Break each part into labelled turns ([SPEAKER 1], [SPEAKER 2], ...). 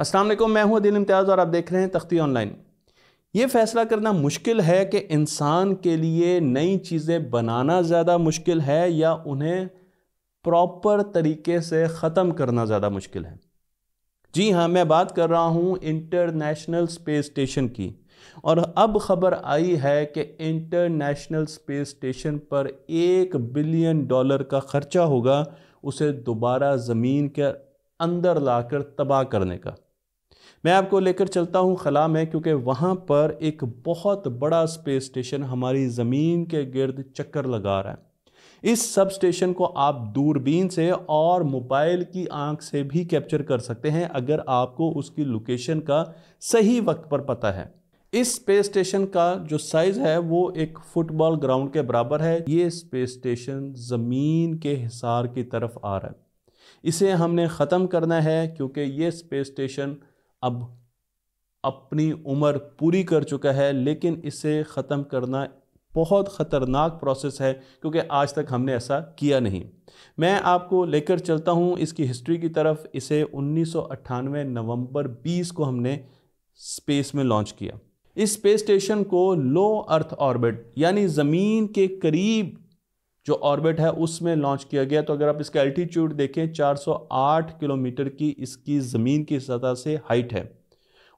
[SPEAKER 1] वालेकुम मैं हूं अदिल इम्तियाज़ और आप देख रहे हैं तख्ती ऑनलाइन ये फ़ैसला करना मुश्किल है कि इंसान के लिए नई चीज़ें बनाना ज़्यादा मुश्किल है या उन्हें प्रॉपर तरीके से ख़त्म करना ज़्यादा मुश्किल है जी हाँ मैं बात कर रहा हूँ इंटरनेशनल स्पेस स्टेशन की और अब खबर आई है कि इंटरनेशनल स्पेस स्टेशन पर एक बिलियन डॉलर का ख़र्चा होगा उसे दोबारा ज़मीन के अंदर लाकर तबाह करने का मैं आपको लेकर चलता हूं खला में क्योंकि वहां पर एक बहुत बड़ा स्पेस स्टेशन हमारी ज़मीन के गिर्द चक्कर लगा रहा है इस सब स्टेशन को आप दूरबीन से और मोबाइल की आंख से भी कैप्चर कर सकते हैं अगर आपको उसकी लोकेशन का सही वक्त पर पता है इस स्पेस स्टेशन का जो साइज़ है वो एक फुटबॉल ग्राउंड के बराबर है ये स्पेस स्टेशन ज़मीन के हिसार की तरफ आ रहा है इसे हमने ख़त्म करना है क्योंकि ये स्पेस स्टेशन अब अपनी उम्र पूरी कर चुका है लेकिन इसे ख़त्म करना बहुत ख़तरनाक प्रोसेस है क्योंकि आज तक हमने ऐसा किया नहीं मैं आपको लेकर चलता हूँ इसकी हिस्ट्री की तरफ इसे उन्नीस नवंबर 20 को हमने स्पेस में लॉन्च किया इस स्पेस स्टेशन को लो अर्थ ऑर्बिट यानी ज़मीन के करीब जो ऑर्बिट है उसमें लॉन्च किया गया तो अगर आप इसका एल्टीट्यूड देखें 408 किलोमीटर की इसकी ज़मीन की सतह से हाइट है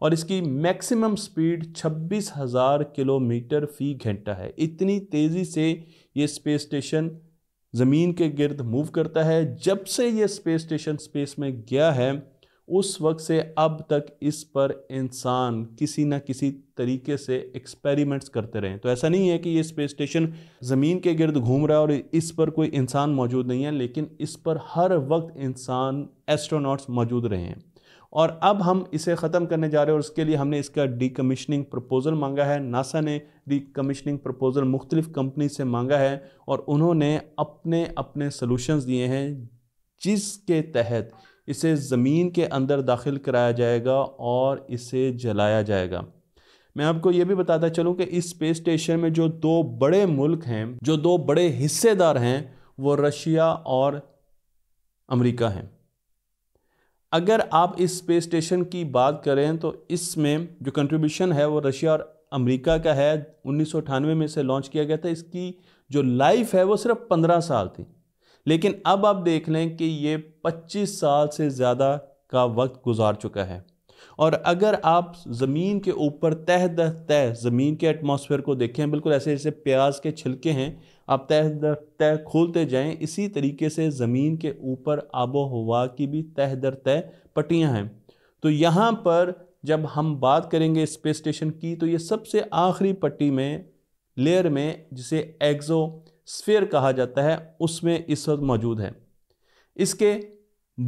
[SPEAKER 1] और इसकी मैक्सिमम स्पीड 26,000 किलोमीटर फ़ी घंटा है इतनी तेज़ी से ये स्पेस स्टेशन ज़मीन के गिर्द मूव करता है जब से ये स्पेस स्टेशन स्पेस में गया है उस वक्त से अब तक इस पर इंसान किसी ना किसी तरीके से एक्सपेरिमेंट्स करते रहे तो ऐसा नहीं है कि ये स्पेस स्टेशन ज़मीन के गिर्द घूम रहा है और इस पर कोई इंसान मौजूद नहीं है लेकिन इस पर हर वक्त इंसान एस्ट्रोनॉट्स मौजूद रहे हैं और अब हम इसे ख़त्म करने जा रहे हैं और उसके लिए हमने इसका कमिशनिंग प्रपोज़ल मांगा है नासा ने डीकमिशनिंग प्रपोज़ल मुख्तलिफ़ कंपनी से मांगा है और उन्होंने अपने अपने सोलूशन दिए हैं जिसके तहत इसे ज़मीन के अंदर दाखिल कराया जाएगा और इसे जलाया जाएगा मैं आपको ये भी बताता चलूँ कि इस स्पेस स्टेशन में जो दो बड़े मुल्क हैं जो दो बड़े हिस्सेदार हैं वो रशिया और अमेरिका हैं अगर आप इस स्पेस स्टेशन की बात करें तो इसमें जो कंट्रीब्यूशन है वो रशिया और अमेरिका का है उन्नीस में इसे लॉन्च किया गया था इसकी जो लाइफ है वो सिर्फ पंद्रह साल थी लेकिन अब आप देख लें कि ये 25 साल से ज़्यादा का वक्त गुजार चुका है और अगर आप ज़मीन के ऊपर तह दर तह ज़मीन के एटमॉस्फेयर को देखें बिल्कुल ऐसे जैसे प्याज के छिलके हैं आप तह दर तह खोलते जाएं इसी तरीके से ज़मीन के ऊपर आबो हवा की भी तह दर तह पट्टियाँ हैं तो यहाँ पर जब हम बात करेंगे स्पेस स्टेशन की तो ये सबसे आखिरी पट्टी में लेयर में जिसे एग्जो स्फेयर कहा जाता है उसमें इस वक्त मौजूद है इसके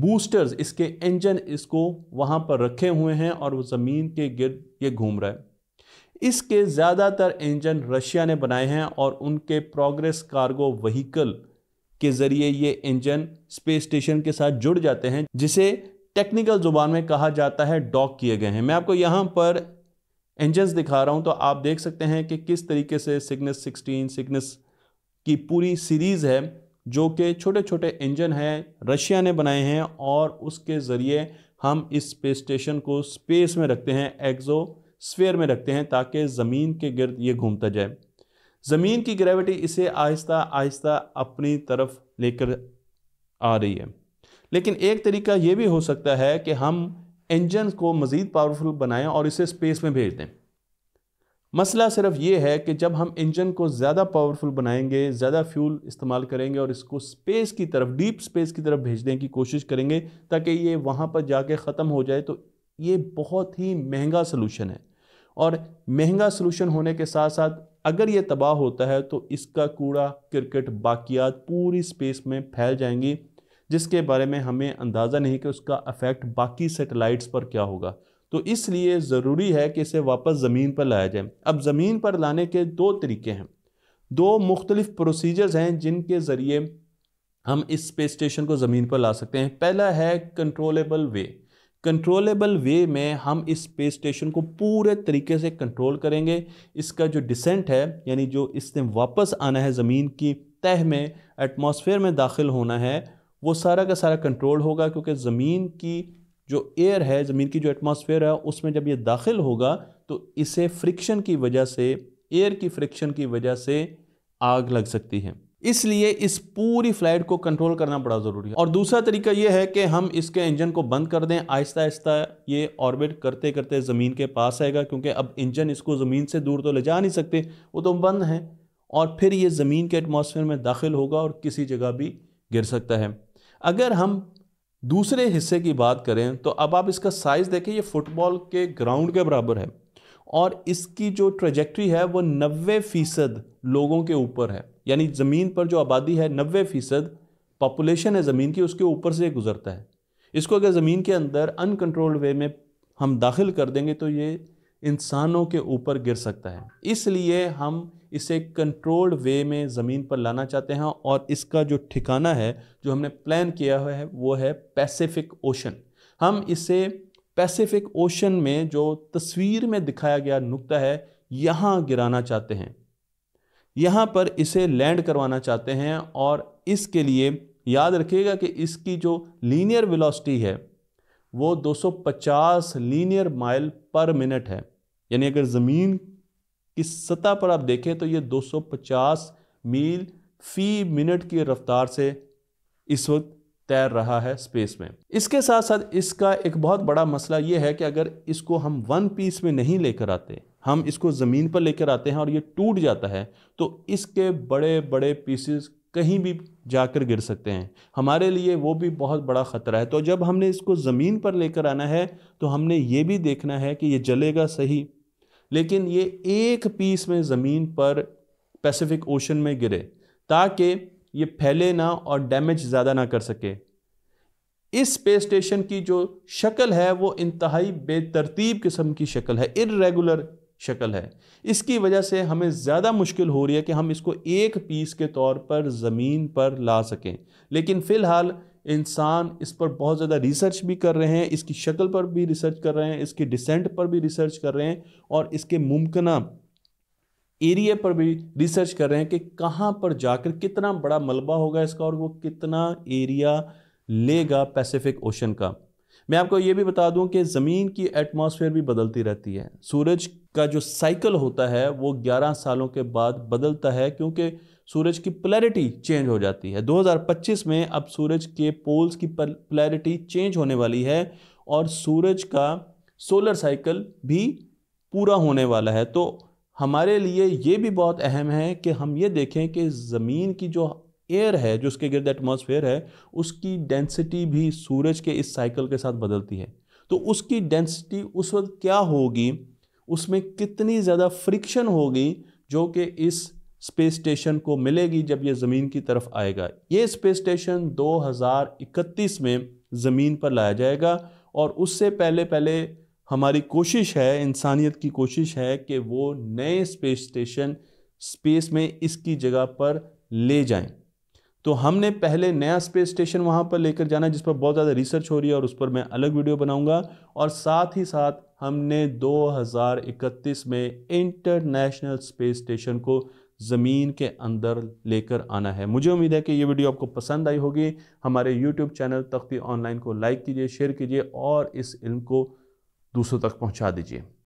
[SPEAKER 1] बूस्टर्स इसके इंजन इसको वहाँ पर रखे हुए हैं और वो ज़मीन के गिर्द ये घूम रहा है इसके ज़्यादातर इंजन रशिया ने बनाए हैं और उनके प्रोग्रेस कार्गो वहीकल के ज़रिए ये इंजन स्पेस स्टेशन के साथ जुड़ जाते हैं जिसे टेक्निकल ज़ुबान में कहा जाता है डॉक किए गए हैं मैं आपको यहाँ पर इंजन्स दिखा रहा हूँ तो आप देख सकते हैं कि किस तरीके से सिग्नस 16, सिग्नस की पूरी सीरीज़ है जो कि छोटे छोटे इंजन हैं रशिया ने बनाए हैं और उसके ज़रिए हम इस स्पेस स्टेशन को स्पेस में रखते हैं एक्जो स्फेयर में रखते हैं ताकि ज़मीन के गर्द ये घूमता जाए ज़मीन की ग्रेविटी इसे आहिस्ता आहिस्ता अपनी तरफ लेकर आ रही है लेकिन एक तरीका ये भी हो सकता है कि हम इंजन को मज़ीद पावरफुल बनाएं और इसे स्पेस में भेज दें मसला सिर्फ ये है कि जब हम इंजन को ज़्यादा पावरफुल बनाएंगे ज़्यादा फ्यूल इस्तेमाल करेंगे और इसको स्पेस की तरफ डीप स्पेस की तरफ भेजने की कोशिश करेंगे ताकि ये वहाँ पर जाके ख़त्म हो जाए तो ये बहुत ही महंगा सलूशन है और महंगा सलूशन होने के साथ साथ अगर ये तबाह होता है तो इसका कूड़ा क्रिकेट बाकियात पूरी स्पेस में फैल जाएंगी जिसके बारे में हमें अंदाज़ा नहीं कि उसका अफेक्ट बाकी सेटेलाइट्स पर क्या होगा तो इसलिए ज़रूरी है कि इसे वापस ज़मीन पर लाया जाए अब ज़मीन पर लाने के दो तरीके हैं दो मुख्तलिफ प्रोसीजर्स हैं जिनके ज़रिए हम इस स्पेस स्टेशन को ज़मीन पर ला सकते हैं पहला है कंट्रोलेबल वे कंट्रोलेबल वे में हम इस स्पेस स्टेशन को पूरे तरीके से कंट्रोल करेंगे इसका जो डिसेंट है यानी जो इसने वापस आना है ज़मीन की तह में एटमॉस्फेयर में दाखिल होना है वो सारा का सारा कंट्रोल होगा क्योंकि ज़मीन की जो एयर है ज़मीन की जो एटमॉस्फेयर है उसमें जब ये दाखिल होगा तो इसे फ्रिक्शन की वजह से एयर की फ्रिक्शन की वजह से आग लग सकती है इसलिए इस पूरी फ्लाइट को कंट्रोल करना बड़ा ज़रूरी है और दूसरा तरीका यह है कि हम इसके इंजन को बंद कर दें आहिस्ता आहिस्ता ये ऑर्बिट करते करते ज़मीन के पास आएगा क्योंकि अब इंजन इसको ज़मीन से दूर तो ले जा नहीं सकते वो तो बंद हैं और फिर ये ज़मीन के एटमॉस्फेयर में दाखिल होगा और किसी जगह भी गिर सकता है अगर हम दूसरे हिस्से की बात करें तो अब आप इसका साइज़ देखें ये फुटबॉल के ग्राउंड के बराबर है और इसकी जो ट्रेजेक्ट्री है वो नबे फ़ीसद लोगों के ऊपर है यानी ज़मीन पर जो आबादी है नबे फ़ीसद पॉपुलेशन है ज़मीन की उसके ऊपर से गुज़रता है इसको अगर ज़मीन के अंदर अनकंट्रोल्ड वे में हम दाखिल कर देंगे तो ये इंसानों के ऊपर गिर सकता है इसलिए हम इसे कंट्रोल्ड वे में ज़मीन पर लाना चाहते हैं और इसका जो ठिकाना है जो हमने प्लान किया हुआ है वो है पैसिफिक ओशन हम इसे पैसिफिक ओशन में जो तस्वीर में दिखाया गया नुक्ता है यहाँ गिराना चाहते हैं यहाँ पर इसे लैंड करवाना चाहते हैं और इसके लिए याद रखिएगा कि इसकी जो लीनियर वेलोसिटी है वो 250 लीनियर माइल पर मिनट है यानी अगर ज़मीन कि सतह पर आप देखें तो ये 250 मील फी मिनट की रफ्तार से इस वक्त तैर रहा है स्पेस में इसके साथ साथ इसका एक बहुत बड़ा मसला ये है कि अगर इसको हम वन पीस में नहीं लेकर आते हम इसको ज़मीन पर लेकर आते हैं और ये टूट जाता है तो इसके बड़े बड़े पीसेस कहीं भी जाकर गिर सकते हैं हमारे लिए वो भी बहुत बड़ा ख़तरा है तो जब हमने इसको ज़मीन पर लेकर आना है तो हमने ये भी देखना है कि ये जलेगा सही लेकिन ये एक पीस में ज़मीन पर पैसिफिक ओशन में गिरे ताकि ये फैले ना और डैमेज ज़्यादा ना कर सके इस स्पेस स्टेशन की जो शक्ल है वो इंतहाई बेतरतीब किस्म की शक्ल है इरेगुलर शक्ल है इसकी वजह से हमें ज़्यादा मुश्किल हो रही है कि हम इसको एक पीस के तौर पर ज़मीन पर ला सकें लेकिन फ़िलहाल इंसान इस पर बहुत ज़्यादा रिसर्च भी कर रहे हैं इसकी शक्ल पर भी रिसर्च कर रहे हैं इसके डिसेंट पर भी रिसर्च कर रहे हैं और इसके मुमकिन एरिया पर भी रिसर्च कर रहे हैं कि कहाँ पर जाकर कितना बड़ा मलबा होगा इसका और वो कितना एरिया लेगा पैसिफिक ओशन का मैं आपको ये भी बता दूं कि ज़मीन की एटमॉस्फेयर भी बदलती रहती है सूरज का जो साइकिल होता है वो 11 सालों के बाद बदलता है क्योंकि सूरज की प्लेरिटी चेंज हो जाती है 2025 में अब सूरज के पोल्स की प्लेरिटी चेंज होने वाली है और सूरज का सोलर साइकिल भी पूरा होने वाला है तो हमारे लिए ये भी बहुत अहम है कि हम ये देखें कि ज़मीन की जो एयर है जो उसके गिरद एटमॉस्फेयर है उसकी डेंसिटी भी सूरज के इस साइकिल के साथ बदलती है तो उसकी डेंसिटी उस वक्त क्या होगी उसमें कितनी ज़्यादा फ्रिक्शन होगी जो कि इस स्पेस स्टेशन को मिलेगी जब ये ज़मीन की तरफ आएगा ये स्पेस स्टेशन 2031 में ज़मीन पर लाया जाएगा और उससे पहले पहले हमारी कोशिश है इंसानियत की कोशिश है कि वो नए स्पेस स्टेशन स्पेस में इसकी जगह पर ले जाएं तो हमने पहले नया स्पेस स्टेशन वहाँ पर लेकर जाना जिस पर बहुत ज़्यादा रिसर्च हो रही है और उस पर मैं अलग वीडियो बनाऊँगा और साथ ही साथ हमने 2031 में इंटरनेशनल स्पेस स्टेशन को ज़मीन के अंदर लेकर आना है मुझे उम्मीद है कि ये वीडियो आपको पसंद आई होगी हमारे यूट्यूब चैनल तख्ती ऑनलाइन को लाइक कीजिए शेयर कीजिए और इस इल्म को दूसरों तक पहुँचा दीजिए